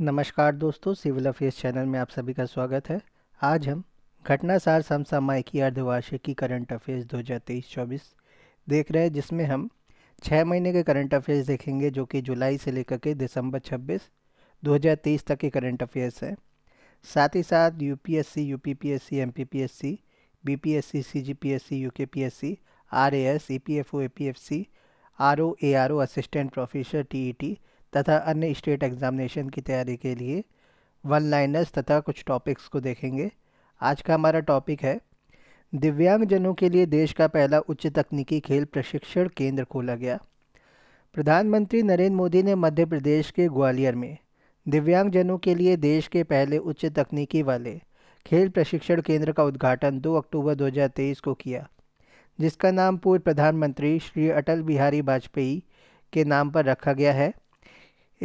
नमस्कार दोस्तों civil affairs channel में आप सभी का स्वागत है आज हम घटनासार समसामयिकी अर्धवार्षिकी करंट अफेयर्स 2023-24 देख रहे हैं जिसमें हम छः महीने के करंट अफेयर्स देखेंगे जो कि जुलाई से लेकर के दिसंबर 26 2023 तक के करंट अफेयर्स हैं साथ ही साथ U U U P P P P P P P P P S S S S S S S C C C C C C C M B G K R A E F O A P F C R O A R O assistant professor T E T तथा अन्य state examination की तैयारी के लिए one liners तथा कुछ topics को देखेंगे आज का हमारा टॉपिक है दिव्यांगजनों के लिए देश का पहला उच्च तकनीकी खेल प्रशिक्षण केंद्र खोला गया प्रधानमंत्री नरेंद्र मोदी ने मध्य प्रदेश के ग्वालियर में दिव्यांगजनों के लिए देश के पहले उच्च तकनीकी वाले खेल प्रशिक्षण केंद्र का उद्घाटन 2 अक्टूबर 2023 को किया जिसका नाम पूर्व प्रधानमंत्री श्री अटल बिहारी वाजपेयी के नाम पर रखा गया है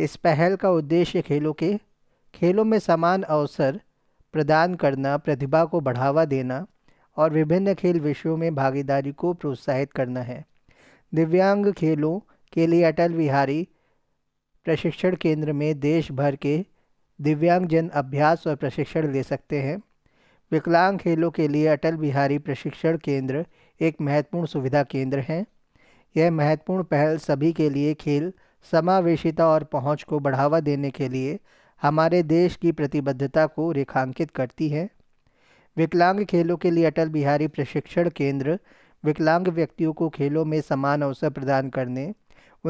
इस पहल का उद्देश्य खेलों के खेलों में समान अवसर प्रदान करना प्रतिभा को बढ़ावा देना और विभिन्न खेल विषयों में भागीदारी को प्रोत्साहित करना है दिव्यांग खेलों के लिए अटल बिहारी प्रशिक्षण केंद्र में देश भर के दिव्यांगजन अभ्यास और प्रशिक्षण ले सकते हैं विकलांग खेलों के लिए अटल बिहारी प्रशिक्षण केंद्र एक महत्वपूर्ण सुविधा केंद्र हैं यह महत्वपूर्ण पहल सभी के लिए खेल समावेशिता और पहुंच को बढ़ावा देने के लिए हमारे देश की प्रतिबद्धता को रेखांकित करती है विकलांग खेलों के लिए अटल बिहारी प्रशिक्षण केंद्र विकलांग व्यक्तियों को खेलों में समान अवसर प्रदान करने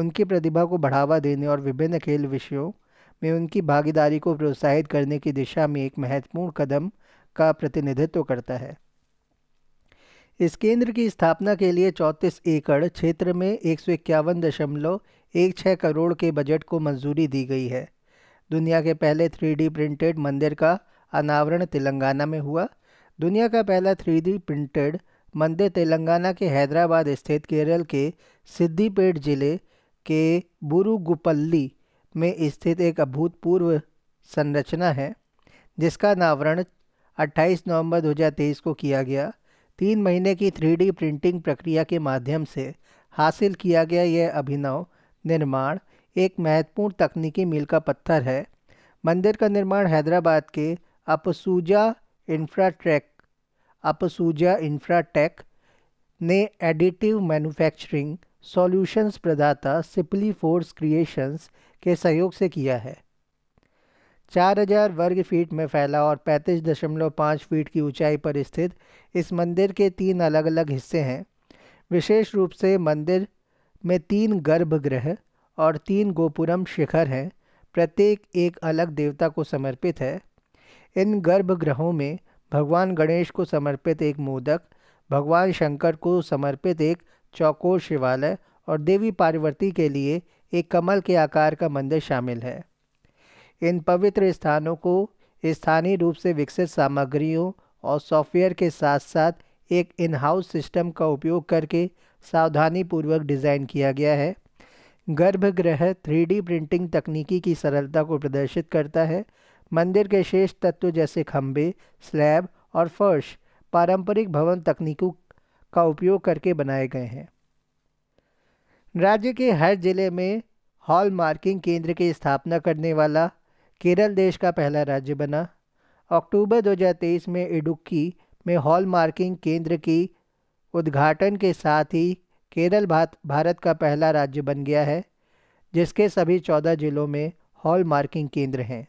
उनकी प्रतिभा को बढ़ावा देने और विभिन्न खेल विषयों में उनकी भागीदारी को प्रोत्साहित करने की दिशा में एक महत्वपूर्ण कदम का प्रतिनिधित्व करता है इस केंद्र की स्थापना के लिए चौंतीस एकड़ क्षेत्र में एक एक छः करोड़ के बजट को मंजूरी दी गई है दुनिया के पहले थ्री प्रिंटेड मंदिर का अनावरण तेलंगाना में हुआ दुनिया का पहला थ्री प्रिंटेड मंदिर तेलंगाना के हैदराबाद स्थित केरल के सिद्धिपेट जिले के बुरुगुपल्ली में स्थित एक अभूतपूर्व संरचना है जिसका अनावरण 28 नवंबर 2023 को किया गया तीन महीने की थ्री प्रिंटिंग प्रक्रिया के माध्यम से हासिल किया गया यह अभिनव निर्माण एक महत्वपूर्ण तकनीकी मील का पत्थर है मंदिर का निर्माण हैदराबाद के अपसूजा इंफ्राटेक अपसूजा इंफ्राटेक ने एडिटिव मैन्युफैक्चरिंग सॉल्यूशंस प्रदाता सिपली फोर्स क्रिएशंस के सहयोग से किया है 4000 वर्ग फीट में फैला और 35.5 फीट की ऊंचाई पर स्थित इस मंदिर के तीन अलग अलग हिस्से हैं विशेष रूप से मंदिर में तीन गर्भगृह और तीन गोपुरम शिखर हैं प्रत्येक एक अलग देवता को समर्पित है इन गर्भगृहों में भगवान गणेश को समर्पित एक मोदक भगवान शंकर को समर्पित एक चौकोर शिवालय और देवी पार्वती के लिए एक कमल के आकार का मंदिर शामिल है इन पवित्र स्थानों को स्थानीय रूप से विकसित सामग्रियों और सॉफ्टवेयर के साथ साथ एक इन हाउस सिस्टम का उपयोग करके सावधानीपूर्वक डिज़ाइन किया गया है गर्भगृह थ्री प्रिंटिंग तकनीकी की सरलता को प्रदर्शित करता है मंदिर के शेष तत्व जैसे खम्भे स्लैब और फर्श पारंपरिक भवन तकनीकों का उपयोग करके बनाए गए हैं राज्य के हर जिले में हॉल मार्किंग केंद्र की के स्थापना करने वाला केरल देश का पहला राज्य बना अक्टूबर 2023 में इडुक्की में हॉल मार्किंग केंद्र की उद्घाटन के साथ ही केरल भारत का पहला राज्य बन गया है जिसके सभी चौदह जिलों में हॉल मार्किंग केंद्र हैं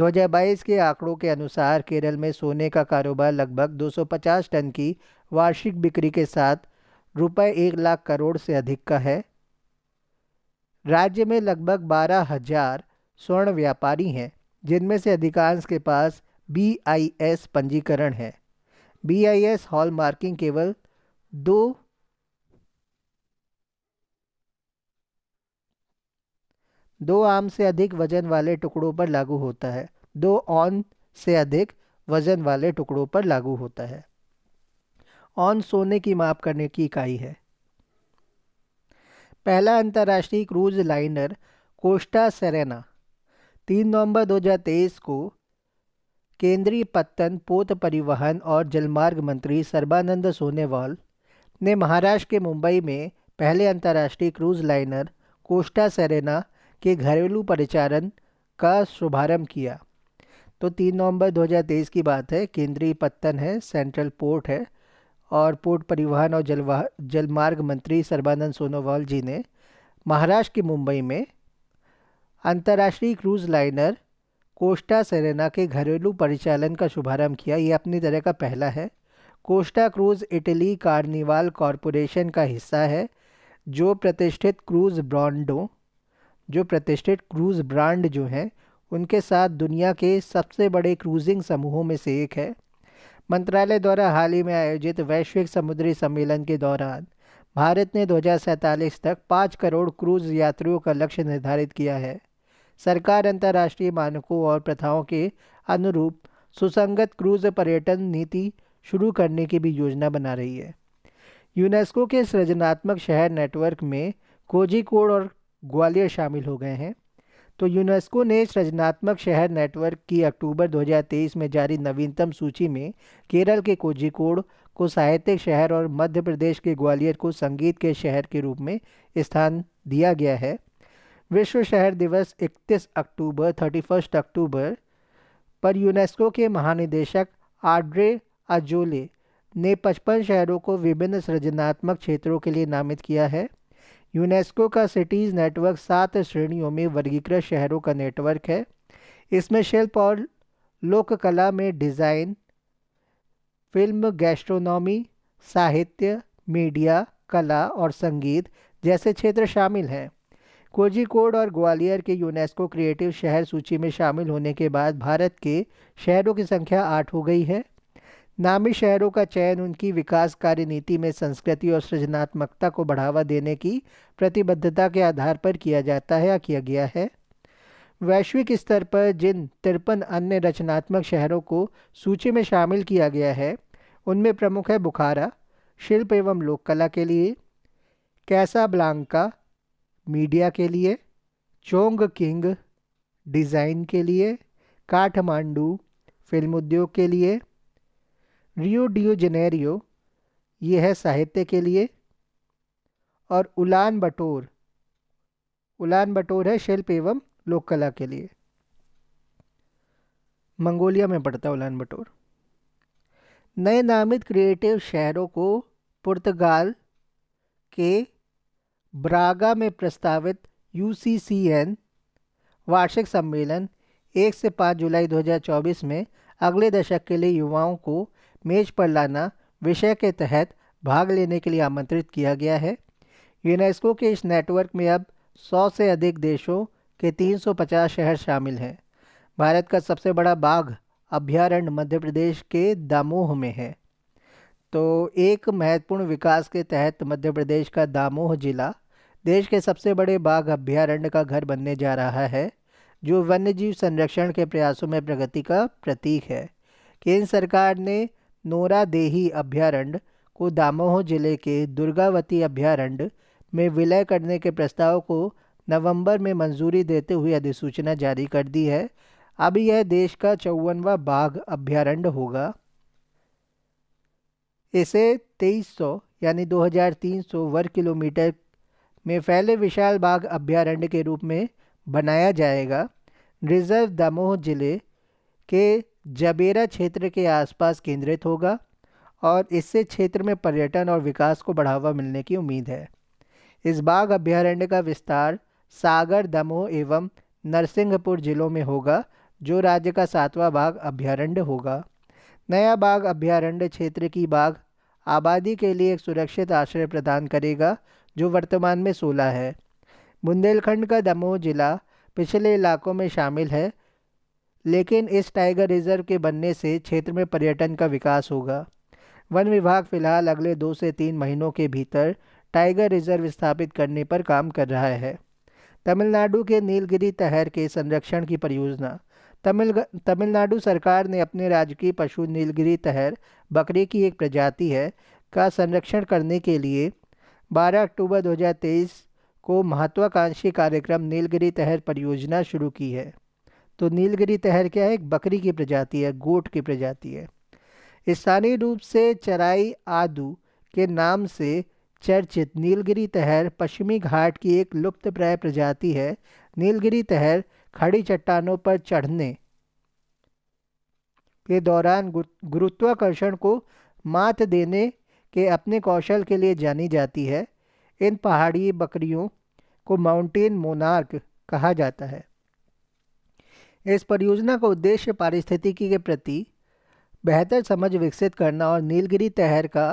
2022 के आंकड़ों के अनुसार केरल में सोने का कारोबार लगभग 250 टन की वार्षिक बिक्री के साथ रुपये एक लाख करोड़ से अधिक का है राज्य में लगभग बारह हजार स्वर्ण व्यापारी हैं जिनमें से अधिकांश के पास बी पंजीकरण है B I S hallmarking केवल दो दो आम से अधिक वजन वाले टुकड़ों पर लागू होता है दो ऑन से अधिक वजन वाले टुकड़ों पर लागू होता है ऑन सोने की माप करने की इकाई है पहला अंतर्राष्ट्रीय क्रूज लाइनर कोस्टा सेरेना 3 नवंबर 2023 को केंद्रीय पत्तन पोत परिवहन और जलमार्ग मंत्री सर्बानंद सोनेवाल ने महाराष्ट्र के मुंबई में पहले अंतर्राष्ट्रीय क्रूज लाइनर कोस्टा सेरेना के घरेलू परिचालन का शुभारंभ किया तो 3 नवंबर 2023 की बात है केंद्रीय पत्तन है सेंट्रल पोर्ट है और पोर्ट परिवहन और जलवा जलमार्ग मंत्री सर्बानंद सोनोवाल जी ने महाराष्ट्र के मुंबई में अंतर्राष्ट्रीय क्रूज लाइनर कोस्टा सेरेना के घरेलू परिचालन का शुभारंभ किया ये अपनी तरह का पहला है Costa cruise Italy Carnival corporation का हिस्सा है जो प्रतिष्ठित क्रूज ब्रांडों जो प्रतिष्ठित क्रूज ब्रांड जो हैं उनके साथ दुनिया के सबसे बड़े क्रूजिंग समूहों में से एक है मंत्रालय द्वारा हाल ही में आयोजित वैश्विक समुद्री सम्मेलन के दौरान भारत ने दो तक पाँच करोड़ क्रूज यात्रियों का लक्ष्य निर्धारित किया है सरकार अंतर्राष्ट्रीय मानकों और प्रथाओं के अनुरूप सुसंगत क्रूज पर्यटन नीति शुरू करने की भी योजना बना रही है यूनेस्को के सृजनात्मक शहर नेटवर्क में कोझिकोड और ग्वालियर शामिल हो गए हैं तो यूनेस्को ने सृजनात्मक शहर नेटवर्क की अक्टूबर 2023 में जारी नवीनतम सूची में केरल के कोझिकोड को साहित्यिक शहर और मध्य प्रदेश के ग्वालियर को संगीत के शहर के रूप में स्थान दिया गया है विश्व शहर दिवस 31 अक्टूबर 31 अक्टूबर पर यूनेस्को के महानिदेशक आड्रे अजोले ने 55 शहरों को विभिन्न सृजनात्मक क्षेत्रों के लिए नामित किया है यूनेस्को का सिटीज़ नेटवर्क सात श्रेणियों में वर्गीकृत शहरों का नेटवर्क है इसमें शिल्प और लोक कला में डिज़ाइन फिल्म गैस्ट्रोनॉमी साहित्य मीडिया कला और संगीत जैसे क्षेत्र शामिल हैं कोझिकोड और ग्वालियर के यूनेस्को क्रिएटिव शहर सूची में शामिल होने के बाद भारत के शहरों की संख्या आठ हो गई है नामी शहरों का चयन उनकी विकास कार्य नीति में संस्कृति और सृजनात्मकता को बढ़ावा देने की प्रतिबद्धता के आधार पर किया जाता है या किया गया है वैश्विक स्तर पर जिन तिरपन अन्य रचनात्मक शहरों को सूची में शामिल किया गया है उनमें प्रमुख है बुखारा शिल्प एवं लोक कला के लिए कैसा ब्लांका मीडिया के लिए चोंग किंग डिज़ाइन के लिए काठमांडू फिल्म उद्योग के लिए रियो डियो जेनेरियो ये है साहित्य के लिए और उलान बटोर उलान बटोर है शिल्प एवं लोक कला के लिए मंगोलिया में पड़ता उलान बटोर नए नामित क्रिएटिव शहरों को पुर्तगाल के ब्रागा में प्रस्तावित यूसीसीएन वार्षिक सम्मेलन 1 से 5 जुलाई 2024 में अगले दशक के लिए युवाओं को मेज पर लाना विषय के तहत भाग लेने के लिए आमंत्रित किया गया है यूनेस्को के इस नेटवर्क में अब 100 से अधिक देशों के 350 शहर शामिल हैं भारत का सबसे बड़ा बाघ अभ्यारण्य मध्य प्रदेश के दामोह में है तो एक महत्वपूर्ण विकास के तहत मध्य प्रदेश का दामोह जिला देश के सबसे बड़े बाघ अभ्यारण्य का घर बनने जा रहा है जो वन्यजीव संरक्षण के प्रयासों में प्रगति का प्रतीक है केंद्र सरकार ने नोरा देही अभ्यारण्य को दामोह जिले के दुर्गावती अभ्यारण्य में विलय करने के प्रस्ताव को नवंबर में मंजूरी देते हुए अधिसूचना जारी कर दी है अब यह देश का चौवनवा बाघ अभ्यारण्य होगा इसे 2300 यानी 2300 वर्ग किलोमीटर में फैले विशाल बाग अभ्यारण्य के रूप में बनाया जाएगा रिजर्व दमोह जिले के जबेरा क्षेत्र के आसपास केंद्रित होगा और इससे क्षेत्र में पर्यटन और विकास को बढ़ावा मिलने की उम्मीद है इस बाघ अभ्यारण्य का विस्तार सागर दमोह एवं नरसिंहपुर जिलों में होगा जो राज्य का सातवां बाघ अभ्यारण्य होगा नया बाघ अभ्यारण्य क्षेत्र की बाघ आबादी के लिए एक सुरक्षित आश्रय प्रदान करेगा जो वर्तमान में सोलह है बुंदेलखंड का दमोह जिला पिछले इलाकों में शामिल है लेकिन इस टाइगर रिजर्व के बनने से क्षेत्र में पर्यटन का विकास होगा वन विभाग फिलहाल अगले दो से तीन महीनों के भीतर टाइगर रिजर्व स्थापित करने पर काम कर रहा है तमिलनाडु के नीलगिरी तहर के संरक्षण की परियोजना तमिल तमिलनाडु सरकार ने अपने राज्य की पशु नीलगिरी तहर बकरी की एक प्रजाति है का संरक्षण करने के लिए 12 अक्टूबर 2023 को महत्वाकांक्षी कार्यक्रम नीलगिरी तहर परियोजना शुरू की है तो नीलगिरी तहर क्या है एक बकरी की प्रजाति है गोट की प्रजाति है स्थानीय रूप से चराई आदू के नाम से चर्चित नीलगिरी तहर पश्चिमी घाट की एक लुप्तप्राय प्रजाति है नीलगिरी तहर खड़ी चट्टानों पर चढ़ने के दौरान गुरुत्वाकर्षण को मात देने के अपने कौशल के लिए जानी जाती है इन पहाड़ी बकरियों को माउंटेन मोनार्क कहा जाता है इस परियोजना का उद्देश्य पारिस्थितिकी के प्रति बेहतर समझ विकसित करना और नीलगिरी तहर का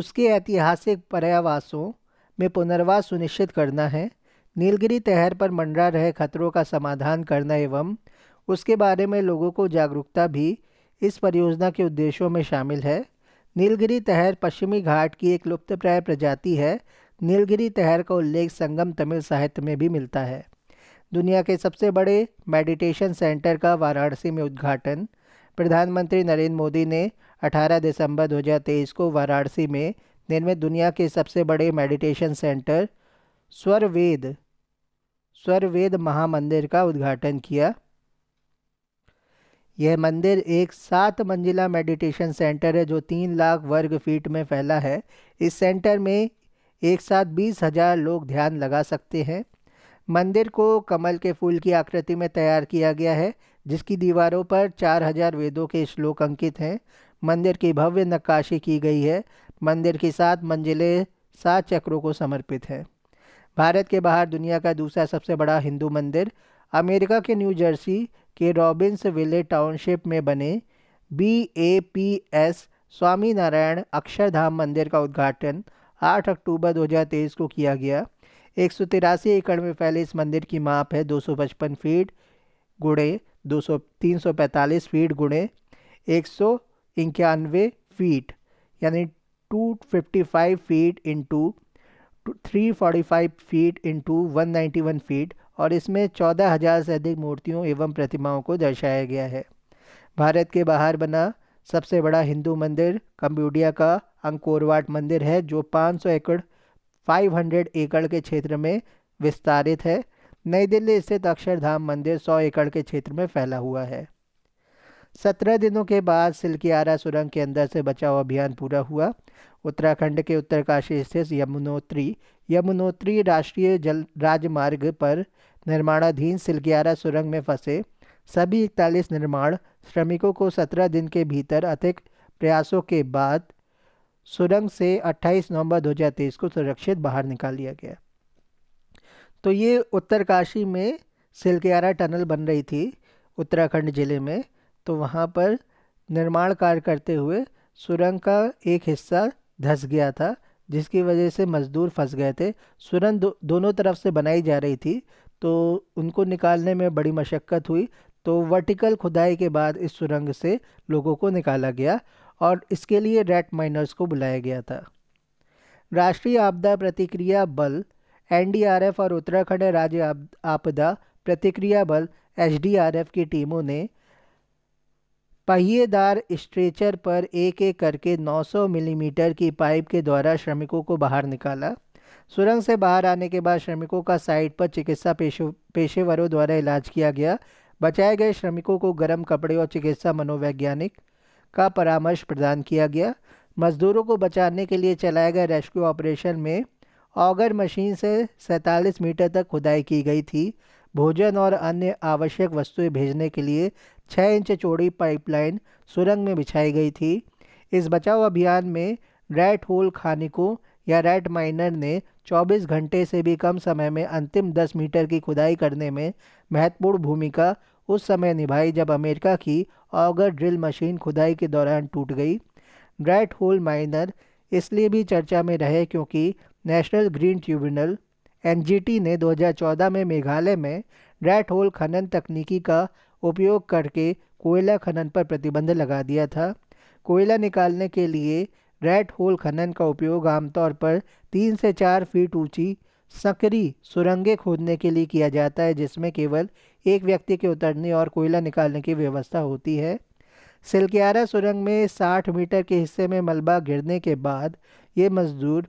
उसके ऐतिहासिक पर्यावासों में पुनर्वास सुनिश्चित करना है नीलगिरी तहर पर मंडरा रहे खतरों का समाधान करना एवं उसके बारे में लोगों को जागरूकता भी इस परियोजना के उद्देश्यों में शामिल है नीलगिरी तहर पश्चिमी घाट की एक लुप्तप्राय प्रजाति है नीलगिरी तहर का उल्लेख संगम तमिल साहित्य में भी मिलता है दुनिया के सबसे बड़े मेडिटेशन सेंटर का वाराणसी में उद्घाटन प्रधानमंत्री नरेंद्र मोदी ने 18 दिसंबर 2023 को वाराणसी में निर्मित दुनिया के सबसे बड़े मेडिटेशन सेंटर स्वरवेद स्वरवेद महामंदिर का उद्घाटन किया यह मंदिर एक सात मंजिला मेडिटेशन सेंटर है जो तीन लाख वर्ग फीट में फैला है इस सेंटर में एक साथ बीस हजार लोग ध्यान लगा सकते हैं मंदिर को कमल के फूल की आकृति में तैयार किया गया है जिसकी दीवारों पर चार हजार वेदों के श्लोक अंकित हैं मंदिर की भव्य नक्काशी की गई है मंदिर की सात मंजिलें सात चक्रों को समर्पित हैं भारत के बाहर दुनिया का दूसरा सबसे बड़ा हिंदू मंदिर अमेरिका के न्यू जर्सी के रॉबिन्स विले टाउनशिप में बने B A P S Swami Narayan Akshardham मंदिर का उद्घाटन 8 अक्टूबर 2023 को किया गया एक सौ तिरासी एकड़ में फैले इस मंदिर की माप है 255 फीट गुणे दो सौ फीट गुणे एक सौ इक्यानवे फीट यानी 255 feet into three forty five feet into one ninety one feet और इसमें चौदह हज़ार से अधिक मूर्तियों एवं प्रतिमाओं को दर्शाया गया है भारत के बाहर बना सबसे बड़ा हिंदू मंदिर कम्बोडिया का अंकोरवाट मंदिर है जो 500 एकड़ 500 एकड़ के क्षेत्र में विस्तारित है नई दिल्ली स्थित अक्षरधाम मंदिर 100 एकड़ के क्षेत्र में फैला हुआ है सत्रह दिनों के बाद सिलकियारा सुरंग के अंदर से बचाव अभियान पूरा हुआ उत्तराखंड के उत्तरकाशी स्थित यमुनोत्री यमुनोत्री राष्ट्रीय जल राजमार्ग पर निर्माणाधीन सिल्कियारा सुरंग में फंसे सभी इकतालीस निर्माण श्रमिकों को सत्रह दिन के भीतर अधिक प्रयासों के बाद सुरंग से 28 नवंबर 2023 को सुरक्षित बाहर निकाल लिया गया तो ये उत्तरकाशी में सिलकियारा टनल बन रही थी उत्तराखंड ज़िले में तो वहाँ पर निर्माण कार्य करते हुए सुरंग का एक हिस्सा धस गया था जिसकी वजह से मज़दूर फंस गए थे सुरंग दो, दोनों तरफ से बनाई जा रही थी तो उनको निकालने में बड़ी मशक्क़त हुई तो वर्टिकल खुदाई के बाद इस सुरंग से लोगों को निकाला गया और इसके लिए रेट माइनर्स को बुलाया गया था राष्ट्रीय आपदा प्रतिक्रिया बल एनडीआरएफ और उत्तराखंड राज्य आपदा प्रतिक्रिया बल एचडीआरएफ की टीमों ने पहिएदार स्ट्रेचर पर एक एक करके 900 मिलीमीटर की पाइप के द्वारा श्रमिकों को बाहर निकाला सुरंग से बाहर आने के बाद श्रमिकों का साइट पर चिकित्सा पेशेवरों द्वारा इलाज किया गया बचाए गए श्रमिकों को गर्म कपड़े और चिकित्सा मनोवैज्ञानिक का परामर्श प्रदान किया गया मजदूरों को बचाने के लिए चलाए गए रेस्क्यू ऑपरेशन में ऑगर मशीन से सैंतालीस मीटर तक खुदाई की गई थी भोजन और अन्य आवश्यक वस्तुएं भेजने के लिए छः इंच चौड़ी पाइपलाइन सुरंग में बिछाई गई थी इस बचाव अभियान में रैट होल खानिकों या रैट माइनर ने 24 घंटे से भी कम समय में अंतिम 10 मीटर की खुदाई करने में महत्वपूर्ण भूमिका उस समय निभाई जब अमेरिका की ऑगर ड्रिल मशीन खुदाई के दौरान टूट गई रैट होल माइनर इसलिए भी चर्चा में रहे क्योंकि नेशनल ग्रीन ट्रिब्यूनल एनजीटी ने 2014 में मेघालय में रैट होल खनन तकनीकी का उपयोग करके कोयला खनन पर प्रतिबंध लगा दिया था कोयला निकालने के लिए रैट होल खनन का उपयोग आमतौर पर तीन से चार फीट ऊंची सकरी सुरंगें खोदने के लिए किया जाता है जिसमें केवल एक व्यक्ति के उतरने और कोयला निकालने की व्यवस्था होती है सिल्कियारा सुरंग में 60 मीटर के हिस्से में मलबा गिरने के बाद ये मजदूर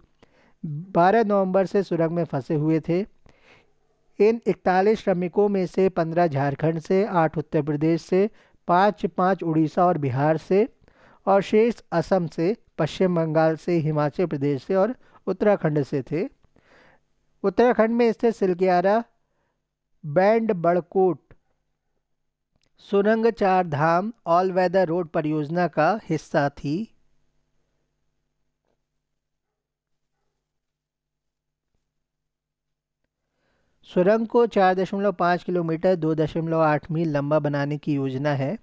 12 नवंबर से सुरंग में फंसे हुए थे इन इकतालीस श्रमिकों में से पंद्रह झारखंड से आठ उत्तर प्रदेश से पाँच पाँच उड़ीसा और बिहार से और शेष असम से पश्चिम बंगाल से हिमाचल प्रदेश से और उत्तराखंड से थे उत्तराखंड में स्थित सिलकियारा बैंड बड़कोट सुरंग चार धाम ऑल वेदर रोड परियोजना का हिस्सा थी सुरंग को 4.5 किलोमीटर 2.8 मील लंबा बनाने की योजना है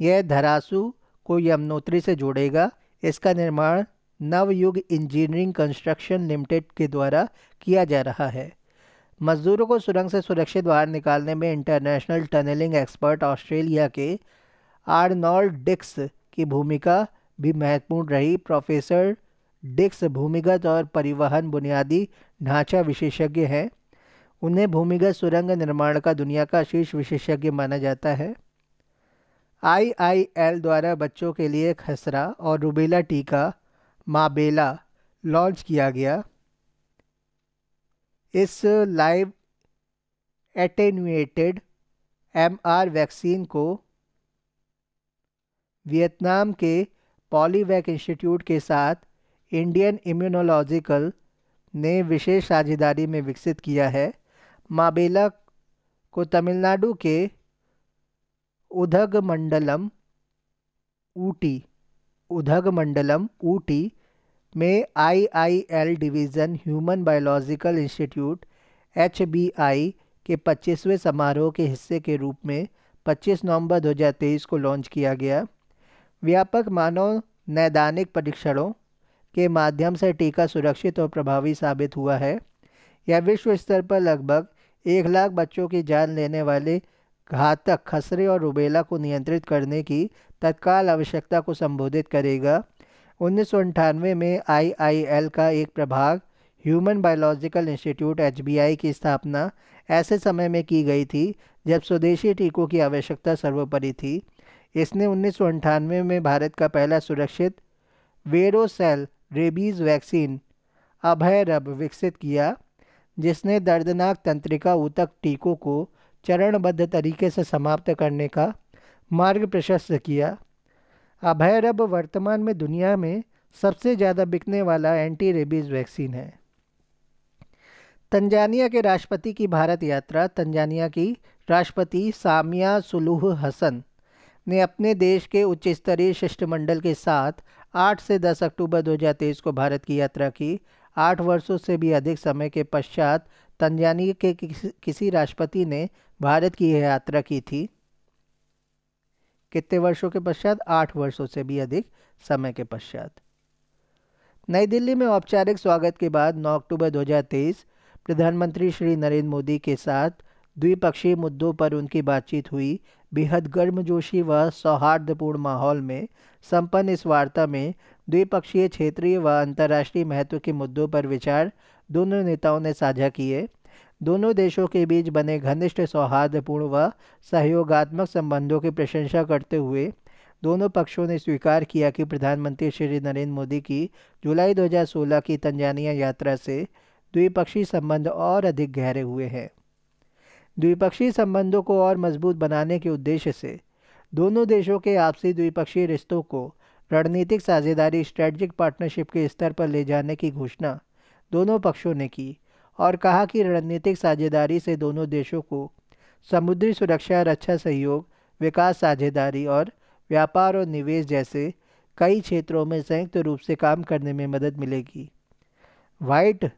यह धरासू को यमुनोत्री से जोड़ेगा इसका निर्माण नवयुग इंजीनियरिंग कंस्ट्रक्शन लिमिटेड के द्वारा किया जा रहा है मजदूरों को सुरंग से सुरक्षित बाहर निकालने में इंटरनेशनल टनलिंग एक्सपर्ट ऑस्ट्रेलिया के आर्नॉल्ड डिक्स की भूमिका भी महत्वपूर्ण रही प्रोफेसर डिक्स भूमिगत और परिवहन बुनियादी ढांचा विशेषज्ञ हैं उन्हें भूमिगत सुरंग निर्माण का दुनिया का शीर्ष विशेषज्ञ माना जाता है आईआईएल द्वारा बच्चों के लिए खसरा और रुबेला टीका माबेला लॉन्च किया गया इस लाइव एटेन्यूएटेड एमआर वैक्सीन को वियतनाम के पॉलीवैक इंस्टीट्यूट के साथ इंडियन इम्यूनोलॉजिकल ने विशेष साझेदारी में विकसित किया है माबेला को तमिलनाडु के उधगमंडलम ऊटी उधगमंडलम ऊटी में IIL division human biological institute I के 25वें समारोह के हिस्से के रूप में 25 नवंबर 2023 को लॉन्च किया गया व्यापक मानव नैदानिक परीक्षणों के माध्यम से टीका सुरक्षित और प्रभावी साबित हुआ है यह विश्व स्तर पर लगभग एक लाख बच्चों की जान लेने वाले घातक खसरे और रुबेला को नियंत्रित करने की तत्काल आवश्यकता को संबोधित करेगा उन्नीस में आईआईएल का एक प्रभाग ह्यूमन बायोलॉजिकल इंस्टीट्यूट एच की स्थापना ऐसे समय में की गई थी जब स्वदेशी टीकों की आवश्यकता सर्वोपरि थी इसने उन्नीस में भारत का पहला सुरक्षित वेरोसेल रेबीज़ वैक्सीन अभयरब विकसित किया जिसने दर्दनाक तंत्रिका ऊतक टीकों को चरणबद्ध तरीके से समाप्त करने का मार्ग प्रशस्त किया अभयरब वर्तमान में दुनिया में सबसे ज़्यादा बिकने वाला एंटी रेबीज़ वैक्सीन है तंजानिया के राष्ट्रपति की भारत यात्रा तंजानिया की राष्ट्रपति सामिया सुलूह हसन ने अपने देश के उच्च स्तरीय शिष्टमंडल के साथ 8 से 10 अक्टूबर 2023 को भारत की यात्रा की आठ वर्षों से भी अधिक समय के पश्चात तंजानिया के किसी राष्ट्रपति ने भारत की यह यात्रा की थी कितने वर्षों के पश्चात आठ वर्षों से भी अधिक समय के पश्चात नई दिल्ली में औपचारिक स्वागत के बाद 9 अक्टूबर 2023 प्रधानमंत्री श्री नरेंद्र मोदी के साथ द्विपक्षीय मुद्दों पर उनकी बातचीत हुई बेहद गर्मजोशी व सौहार्दपूर्ण माहौल में संपन्न इस वार्ता में द्विपक्षीय क्षेत्रीय व अंतर्राष्ट्रीय महत्व के मुद्दों पर विचार दोनों नेताओं ने साझा किए दोनों देशों के बीच बने घनिष्ठ सौहार्दपूर्ण व सहयोगात्मक संबंधों की प्रशंसा करते हुए दोनों पक्षों ने स्वीकार किया कि प्रधानमंत्री श्री नरेंद्र मोदी की जुलाई 2016 की तंजानिया यात्रा से द्विपक्षीय संबंध और अधिक गहरे हुए हैं द्विपक्षीय संबंधों को और मजबूत बनाने के उद्देश्य से दोनों देशों के आपसी द्विपक्षीय रिश्तों को रणनीतिक साझेदारी स्ट्रेटजिक पार्टनरशिप के स्तर पर ले जाने की घोषणा दोनों पक्षों ने की और कहा कि रणनीतिक साझेदारी से दोनों देशों को समुद्री सुरक्षा रक्षा अच्छा सहयोग विकास साझेदारी और व्यापार और निवेश जैसे कई क्षेत्रों में संयुक्त रूप से काम करने में मदद मिलेगी white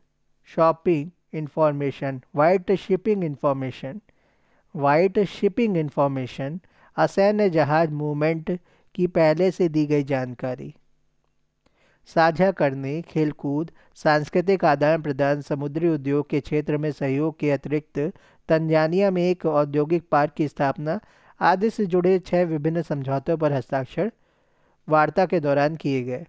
shopping information white shipping information white shipping information असैन्य जहाज मूवमेंट की पहले से दी गई जानकारी साझा करने खेलकूद सांस्कृतिक आदान प्रदान समुद्री उद्योग के क्षेत्र में सहयोग के अतिरिक्त तंजानिया में एक औद्योगिक पार्क की स्थापना आदि से जुड़े छह विभिन्न समझौतों पर हस्ताक्षर वार्ता के दौरान किए गए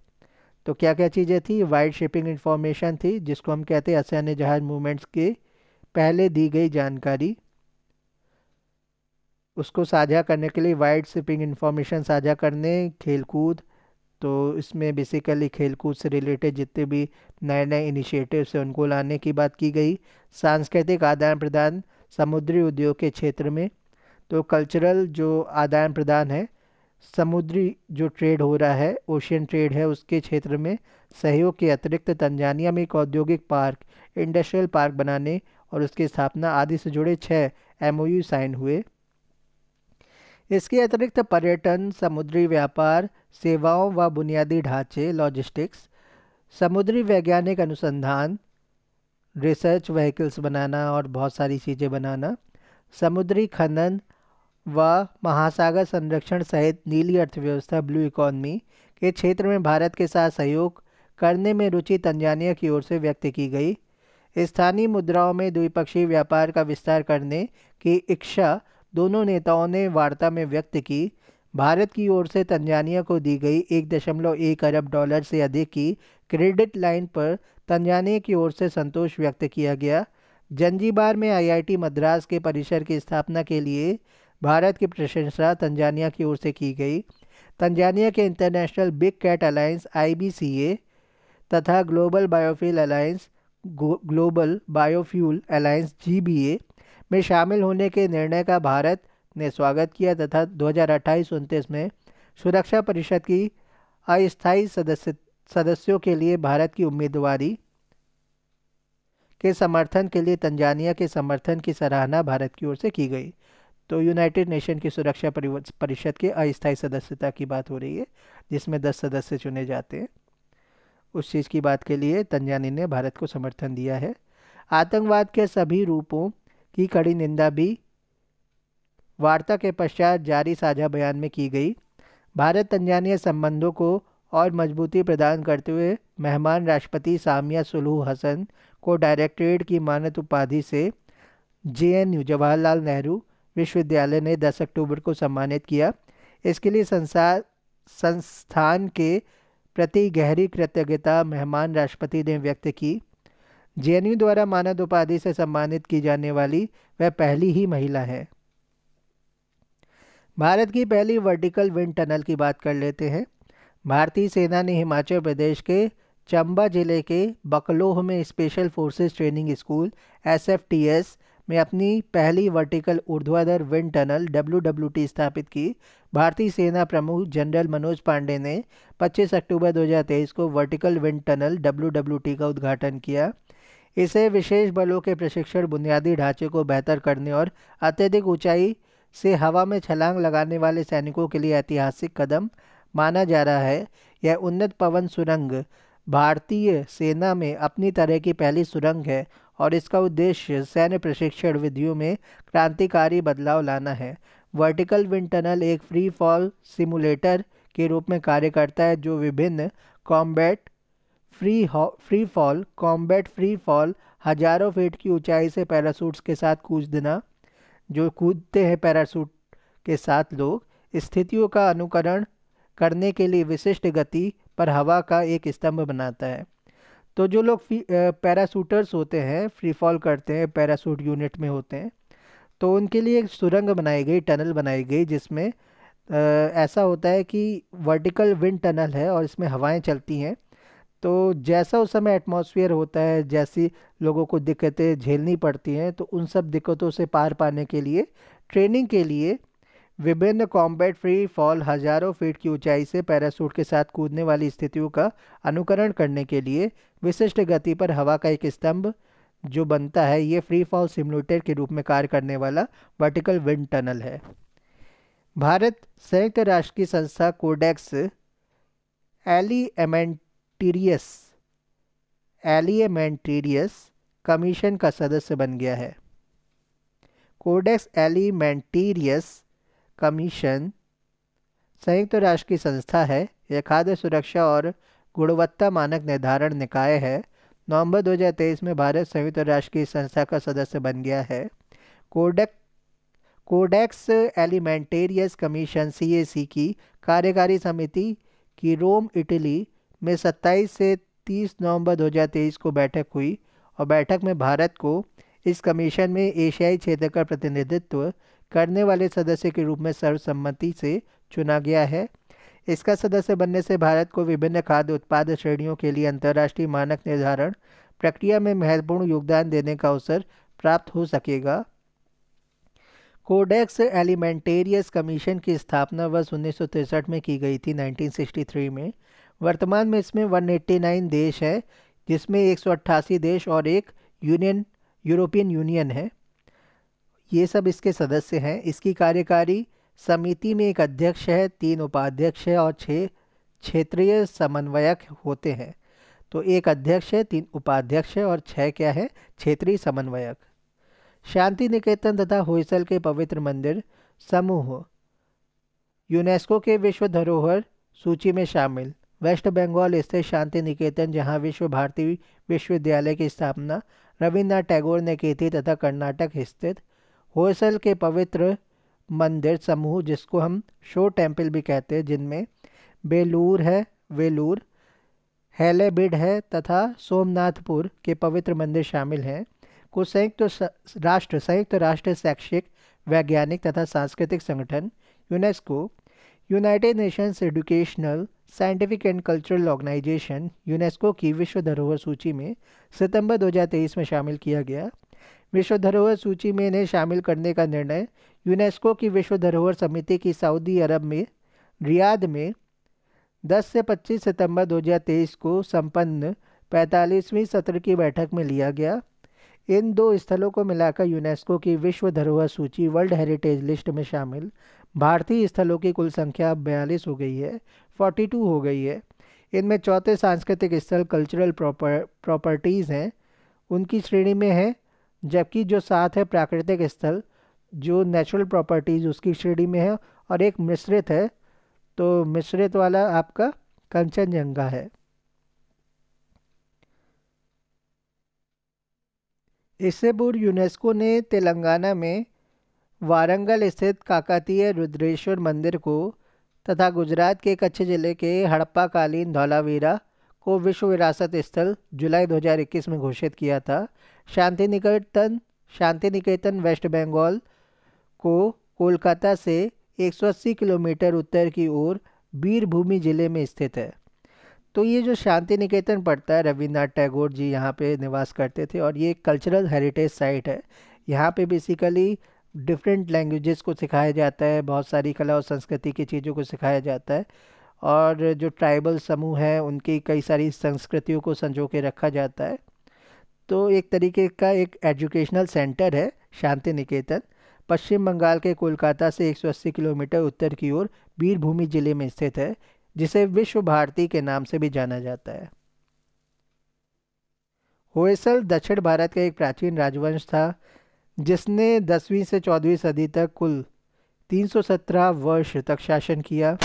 तो क्या क्या चीज़ें थी वाइड शिपिंग इन्फॉर्मेशन थी जिसको हम कहते हैं असैन्य जहाज मूवमेंट्स के पहले दी गई जानकारी उसको साझा करने के लिए वाइड स्पिंग इन्फॉर्मेशन साझा करने खेलकूद तो इसमें बेसिकली खेलकूद से रिलेटेड जितने भी नए नए इनिशिएटिव्स हैं उनको लाने की बात की गई सांस्कृतिक आदान प्रदान समुद्री उद्योग के क्षेत्र में तो कल्चरल जो आदान प्रदान है समुद्री जो ट्रेड हो रहा है ओशियन ट्रेड है उसके क्षेत्र में सहयोग के अतिरिक्त तंजानिया में एक औद्योगिक पार्क इंडस्ट्रियल पार्क बनाने और उसकी स्थापना आदि से जुड़े छः एम साइन हुए इसके अतिरिक्त पर्यटन समुद्री व्यापार सेवाओं व बुनियादी ढांचे लॉजिस्टिक्स समुद्री वैज्ञानिक अनुसंधान रिसर्च व्हीकल्स बनाना और बहुत सारी चीज़ें बनाना समुद्री खनन व महासागर संरक्षण सहित नीली अर्थव्यवस्था ब्लू इकॉनमी के क्षेत्र में भारत के साथ सहयोग करने में रुचि तंजानिया की ओर से व्यक्त की गई स्थानीय मुद्राओं में द्विपक्षीय व्यापार का विस्तार करने की इच्छा दोनों नेताओं ने वार्ता में व्यक्त की भारत की ओर से तंजानिया को दी गई एक दशमलव एक अरब डॉलर से अधिक की क्रेडिट लाइन पर तंजानिया की ओर से संतोष व्यक्त किया गया जंजीबार में आईआईटी मद्रास के परिसर की स्थापना के लिए भारत की प्रशंसा तंजानिया की ओर से की गई तंजानिया के international big cat alliance I तथा global biofuel alliance global biofuel alliance G में शामिल होने के निर्णय का भारत ने स्वागत किया तथा दो हज़ार अट्ठाईस उनतीस में सुरक्षा परिषद की अस्थायी सदस्य सदस्यों के लिए भारत की उम्मीदवारी के समर्थन के लिए तंजानिया के समर्थन की सराहना भारत की ओर से की गई तो यूनाइटेड नेशन की सुरक्षा परिषद के अस्थायी सदस्यता की बात हो रही है जिसमें दस सदस्य चुने जाते हैं उस चीज़ की बात के लिए तंजानी ने भारत को समर्थन दिया है आतंकवाद के सभी रूपों की कड़ी निंदा भी वार्ता के पश्चात जारी साझा बयान में की गई भारत तंजानिया संबंधों को और मजबूती प्रदान करते हुए मेहमान राष्ट्रपति सामिया सुलू हसन को डायरेक्टरेट की मानद उपाधि से जेएनयू जवाहरलाल नेहरू विश्वविद्यालय ने 10 अक्टूबर को सम्मानित किया इसके लिए संसार संस्थान के प्रति गहरी कृतज्ञता मेहमान राष्ट्रपति ने व्यक्त की जे द्वारा मानद उपाधि से सम्मानित की जाने वाली वह पहली ही महिला है भारत की पहली वर्टिकल विंड टनल की बात कर लेते हैं भारतीय सेना ने हिमाचल प्रदेश के चंबा जिले के बकलोह में special forces training school S में अपनी पहली वर्टिकल ऊर्ध्वाधर विंड टनल डब्ल्यू स्थापित की भारतीय सेना प्रमुख जनरल मनोज पांडे ने 25 अक्टूबर 2023 को वर्टिकल विंड टनल डब्ल्यू का उद्घाटन किया इसे विशेष बलों के प्रशिक्षण बुनियादी ढांचे को बेहतर करने और अत्यधिक ऊंचाई से हवा में छलांग लगाने वाले सैनिकों के लिए ऐतिहासिक कदम माना जा रहा है यह उन्नत पवन सुरंग भारतीय सेना में अपनी तरह की पहली सुरंग है और इसका उद्देश्य सैन्य प्रशिक्षण विधियों में क्रांतिकारी बदलाव लाना है वर्टिकल विंड टनल एक फ्री फॉल सिमुलेटर के रूप में कार्य करता है जो विभिन्न combat free free fall combat free fall हज़ारों फीट की ऊंचाई से पैरासूट्स के साथ कूद देना जो कूदते हैं पैरासूट के साथ लोग स्थितियों का अनुकरण करने के लिए विशिष्ट गति पर हवा का एक स्तंभ बनाता है तो जो लोग पैरासूटर्स होते हैं फ्री फॉल करते हैं पैरासूट यूनिट में होते हैं तो उनके लिए एक सुरंग बनाई गई टनल बनाई गई जिसमें ऐसा होता है कि वर्टिकल विंड टनल है और इसमें हवाएं चलती हैं तो जैसा उस समय एटमॉस्फेयर होता है जैसी लोगों को दिक्कतें झेलनी पड़ती हैं तो उन सब दिक्कतों से पार पाने के लिए ट्रेनिंग के लिए विभिन्न कॉम्बैट फ्री फॉल हजारों फीट की ऊंचाई से पैरासूट के साथ कूदने वाली स्थितियों का अनुकरण करने के लिए विशिष्ट गति पर हवा का एक स्तंभ जो बनता है ये फ्री फॉल सिमुलेटर के रूप में कार्य करने वाला वर्टिकल विंड टनल है भारत संयुक्त राष्ट्र की संस्था कोडेक्स एली एमेंट एलिमेंटेरियस एलिमेंटेरियस कमीशन का सदस्य बन गया है कोडेक्स एलिमेंटेरियस कमीशन संयुक्त राष्ट्र की संस्था है यह खाद्य सुरक्षा और गुणवत्ता मानक निर्धारण निकाय है नवंबर 2023 में भारत संयुक्त राष्ट्र की संस्था का सदस्य बन गया है Codex Codex Alimentarius commission C की कार्यकारी समिति की रोम इटली में 27 से 30 नवंबर 2023 को बैठक हुई और बैठक में भारत को इस कमीशन में एशियाई क्षेत्र का प्रतिनिधित्व करने वाले सदस्य के रूप में सर्वसम्मति से चुना गया है इसका सदस्य बनने से भारत को विभिन्न खाद्य उत्पाद श्रेणियों के लिए अंतर्राष्ट्रीय मानक निर्धारण प्रक्रिया में महत्वपूर्ण योगदान देने का अवसर प्राप्त हो सकेगा कोडेक्स एलिमेंटेरियस कमीशन की स्थापना वर्ष उन्नीस में की गई थी 1963 में वर्तमान में इसमें 189 देश है जिसमें एक देश और एक यूनियन यूरोपियन यूनियन है ये सब इसके सदस्य हैं इसकी कार्यकारी समिति में एक अध्यक्ष है तीन उपाध्यक्ष है और छः क्षेत्रीय समन्वयक होते हैं तो एक अध्यक्ष है तीन उपाध्यक्ष है और छः क्या है क्षेत्रीय समन्वयक शांति निकेतन तथा होसल के पवित्र मंदिर समूह यूनेस्को के विश्व धरोहर सूची में शामिल वेस्ट बंगाल स्थित शांति निकेतन जहां विश्व भारती विश्वविद्यालय की स्थापना रविन्द्रनाथ टैगोर ने की थी तथा कर्नाटक स्थित होसल के पवित्र मंदिर समूह जिसको हम शो टेम्पल भी कहते हैं जिनमें बेलूर है वेलूर हेलेबिड है तथा सोमनाथपुर के पवित्र मंदिर शामिल हैं कुछ संयुक्त तो राष्ट्र संयुक्त तो राष्ट्र शैक्षिक वैज्ञानिक तथा सांस्कृतिक संगठन UNESCO United Nations educational scientific and cultural organisation UNESCO की विश्व धरोहर सूची में सितंबर 2023 में शामिल किया गया विश्व धरोहर सूची में इन्हें शामिल करने का निर्णय यूनेस्को की विश्व धरोहर समिति की सऊदी अरब में रियाद में 10 से 25 सितंबर 2023 को संपन्न 45वीं सत्र की बैठक में लिया गया इन दो स्थलों को मिलाकर यूनेस्को की विश्व धरोहर सूची वर्ल्ड हेरिटेज लिस्ट में शामिल भारतीय स्थलों की कुल संख्या बयालीस हो गई है फोर्टी टू हो गई है इनमें चौथे सांस्कृतिक स्थल कल्चरल प्रॉपर्टीज़ हैं उनकी श्रेणी में है जबकि जो सात है प्राकृतिक स्थल जो नेचुरल प्रॉपर्टीज़ उसकी श्रेणी में है और एक मिश्रित है तो मिश्रित वाला आपका कंचनजंगा है इससे पूर्व यूनेस्को ने तेलंगाना में वारंगल स्थित काकतीय रुद्रेश्वर मंदिर को तथा गुजरात के कच्छ जिले के हड़प्पाकालीन धौलावीरा को विश्व विरासत स्थल जुलाई 2021 में घोषित किया था शांति निकेतन शांति निकेतन वेस्ट बंगाल को कोलकाता से 180 किलोमीटर उत्तर की ओर बीरभूमि जिले में स्थित है तो ये जो शांति निकेतन पड़ता है रविन्द्रनाथ टैगोर जी यहाँ पे निवास करते थे और ये कल्चरल हेरिटेज साइट है यहाँ पे बेसिकली डिफरेंट लैंग्वेजेस को सिखाया जाता है बहुत सारी कला और संस्कृति की चीज़ों को सिखाया जाता है और जो ट्राइबल समूह हैं उनकी कई सारी संस्कृतियों को संजो के रखा जाता है तो एक तरीके का एक एजुकेशनल सेंटर है शांति निकेतन पश्चिम बंगाल के कोलकाता से 180 किलोमीटर उत्तर की ओर बीरभूमि जिले में स्थित है जिसे विश्व भारती के नाम से भी जाना जाता है होयसल दक्षिण भारत का एक प्राचीन राजवंश था जिसने दसवीं से चौदहवीं सदी तक कुल 317 वर्ष तक शासन किया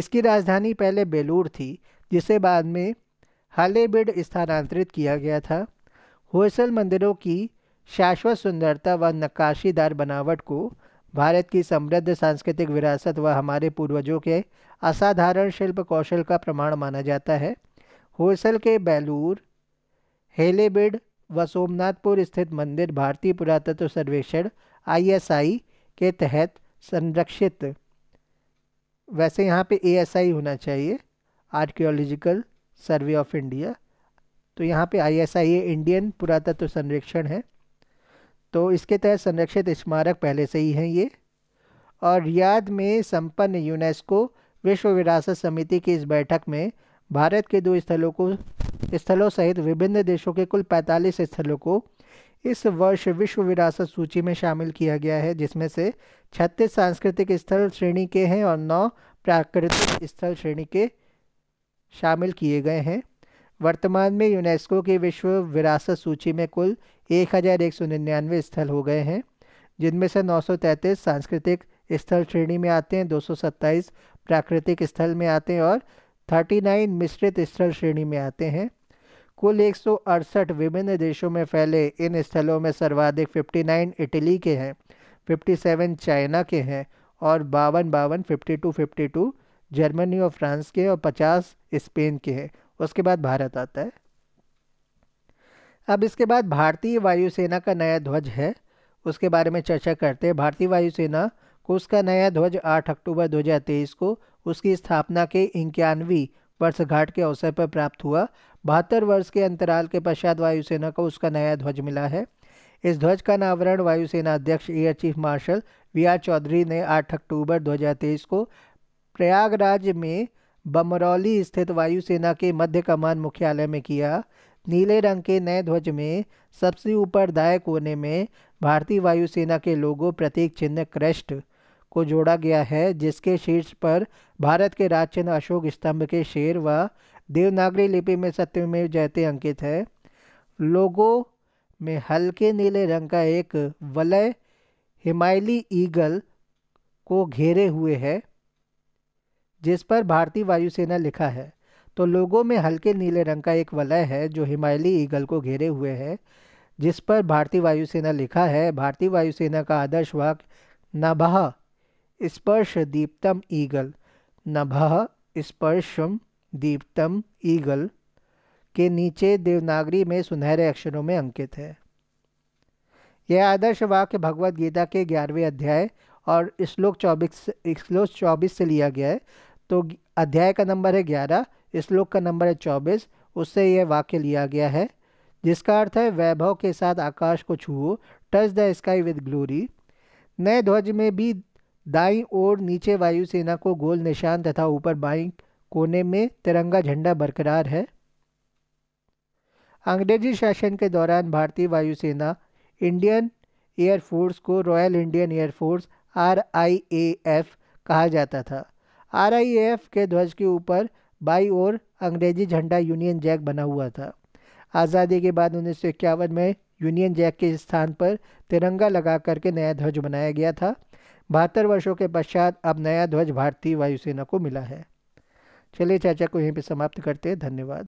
इसकी राजधानी पहले बेलूर थी जिसे बाद में हालेबिड स्थानांतरित किया गया था होयसल मंदिरों की शाश्वत सुंदरता व नक्काशीदार बनावट को भारत की समृद्ध सांस्कृतिक विरासत व हमारे पूर्वजों के असाधारण शिल्प कौशल का प्रमाण माना जाता है होयसल के बेलूर हेलेबिड व सोमनाथपुर स्थित मंदिर भारतीय पुरातत्व सर्वेक्षण आईएसआई के तहत संरक्षित वैसे यहाँ पे एएसआई होना चाहिए आर्कियोलॉजिकल सर्वे ऑफ इंडिया तो यहाँ पे आईएसआई इंडियन पुरातत्व संरक्षण है तो इसके तहत संरक्षित स्मारक पहले से ही हैं ये और रियाद में संपन्न यूनेस्को विश्व विरासत समिति की इस बैठक में भारत के दो स्थलों को स्थलों सहित विभिन्न देशों के कुल 45 स्थलों को इस वर्ष विश्व विरासत सूची में शामिल किया गया है जिसमें से 36 सांस्कृतिक स्थल श्रेणी के हैं और 9 प्राकृतिक स्थल श्रेणी के शामिल किए गए हैं वर्तमान में यूनेस्को की विश्व विरासत सूची में कुल निन्यानवे स्थल हो गए हैं जिनमें से 933 सांस्कृतिक स्थल श्रेणी में आते हैं 227 प्राकृतिक स्थल में आते हैं और थर्टी नाइन मिश्रित स्थल श्रेणी में आते हैं कुल एक सौ अड़सठ विभिन्न देशों में फैले इन स्थलों में सर्वाधिक फिफ्टी नाइन इटली के हैं फिफ्टी सेवन चाइना के हैं और बावन बावन fifty two fifty two Germany और फ्रांस के और पचास स्पेन के हैं उसके बाद भारत आता है अब इसके बाद भारतीय वायुसेना का नया ध्वज है उसके बारे में चर्चा करते हैं भारतीय वायुसेना को उसका नया ध्वज 8 अक्टूबर 2023 को उसकी स्थापना के इक्यानवी वर्षगांठ के अवसर पर प्राप्त हुआ बहत्तर वर्ष के अंतराल के पश्चात वायुसेना को उसका नया ध्वज मिला है इस ध्वज का अनावरण वायुसेना अध्यक्ष air chief marshal V R Chaudhari ने 8 अक्टूबर 2023 को प्रयागराज में बमरौली स्थित वायुसेना के मध्य कमान मुख्यालय में किया नीले रंग के नए ध्वज में सबसे ऊपर दाएं कोने में भारतीय वायुसेना के लोगों प्रतीक चिन्ह क्रेस्ट को जोड़ा गया है जिसके शीर्ष पर भारत के राजचिन्ह अशोक स्तंभ के शेर व देवनागरी लिपि में सत्यमेव जयते अंकित है लोगों में हल्के नीले रंग का एक वलय हिमायली ईगल को घेरे हुए है जिस पर भारतीय वायुसेना लिखा है तो लोगों में हल्के नीले रंग का एक वलय है जो हिमालयी ईगल को घेरे हुए है जिस पर भारतीय वायुसेना लिखा है भारतीय वायुसेना का आदर्श वाक्य नभ स्पर्श दीप्तम ईगल नभ स्पर्शम दीप्तम ईगल के नीचे देवनागरी में सुनहरे अक्षरों में अंकित है यह आदर्श वाक्य भगवद गीता के ग्यारहवें अध्याय और श्लोक चौबीस श्लोक चौबीस से लिया गया है तो अध्याय का नंबर है ग्यारह श्लोक का नंबर है चौबीस उससे यह वाक्य लिया गया है जिसका अर्थ है वैभव के साथ आकाश को छुओ touch the sky with glory नए ध्वज में भी दाई ओर नीचे वायुसेना को गोल निशान तथा ऊपर बाई कोने में तिरंगा झंडा बरकरार है अंग्रेजी शासन के दौरान भारतीय वायुसेना इंडियन एयरफोर्स को royal Indian air force R I A F कहा जाता था आर आई ए एफ के ध्वज के ऊपर बाई ओर अंग्रेजी झंडा यूनियन जैक बना हुआ था आज़ादी के बाद उन्नीस में यूनियन जैक के स्थान पर तिरंगा लगा करके नया ध्वज बनाया गया था बहत्तर वर्षों के पश्चात अब नया ध्वज भारतीय वायुसेना को मिला है चलिए चाचा को यहीं पे समाप्त करते हैं धन्यवाद